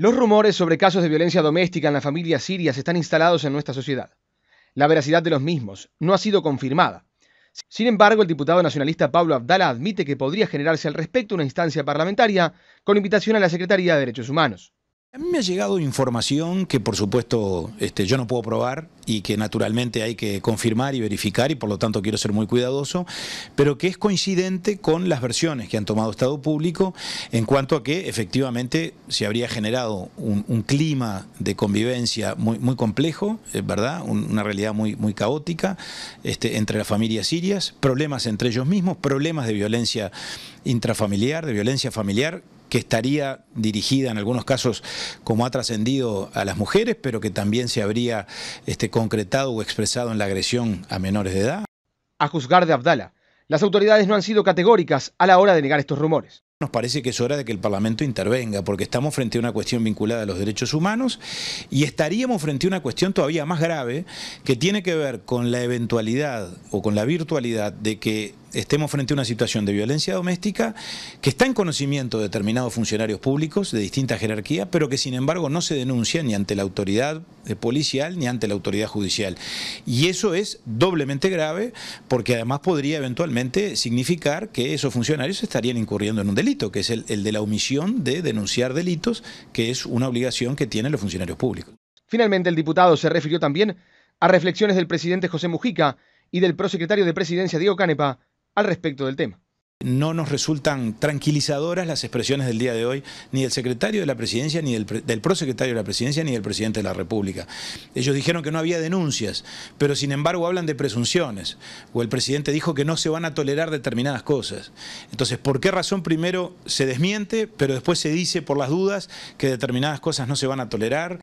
Los rumores sobre casos de violencia doméstica en la familia siria están instalados en nuestra sociedad. La veracidad de los mismos no ha sido confirmada. Sin embargo, el diputado nacionalista Pablo Abdala admite que podría generarse al respecto una instancia parlamentaria con invitación a la Secretaría de Derechos Humanos. A mí me ha llegado información que por supuesto este, yo no puedo probar y que naturalmente hay que confirmar y verificar y por lo tanto quiero ser muy cuidadoso, pero que es coincidente con las versiones que han tomado Estado Público en cuanto a que efectivamente se habría generado un, clima de convivencia muy, complejo, ¿verdad? una realidad muy, muy caótica este, entre las familias sirias, problemas entre ellos mismos, problemas de violencia intrafamiliar, de violencia familiar que estaría dirigida en algunos casos, como ha trascendido, a las mujeres, pero que también se habría este, concretado o expresado en la agresión a menores de edad. A juzgar de Abdala, las autoridades no han sido categóricas a la hora de negar estos rumores. Nos parece que es hora de que el Parlamento intervenga, porque estamos frente a una cuestión vinculada a los derechos humanos y estaríamos frente a una cuestión todavía más grave que tiene que ver con la eventualidad o con la virtualidad de que estemos frente a una situación de violencia doméstica que está en conocimiento de determinados funcionarios públicos de distintas jerarquías, pero que sin embargo no se denuncia ni ante la autoridad eh, policial ni ante la autoridad judicial. Y eso es doblemente grave porque además podría eventualmente significar que esos funcionarios estarían incurriendo en un delito, que es el, el de la omisión de denunciar delitos, que es una obligación que tienen los funcionarios públicos. Finalmente, el diputado se refirió también a reflexiones del presidente José Mujica y del prosecretario de Presidencia Diego Canepa al respecto del tema. No nos resultan tranquilizadoras las expresiones del día de hoy, ni del secretario de la presidencia, ni del, del, prosecretario de la presidencia, ni del presidente de la República. Ellos dijeron que no había denuncias, pero sin embargo hablan de presunciones, o el presidente dijo que no se van a tolerar determinadas cosas. Entonces, ¿por qué razón primero se desmiente, pero después se dice por las dudas que determinadas cosas no se van a tolerar?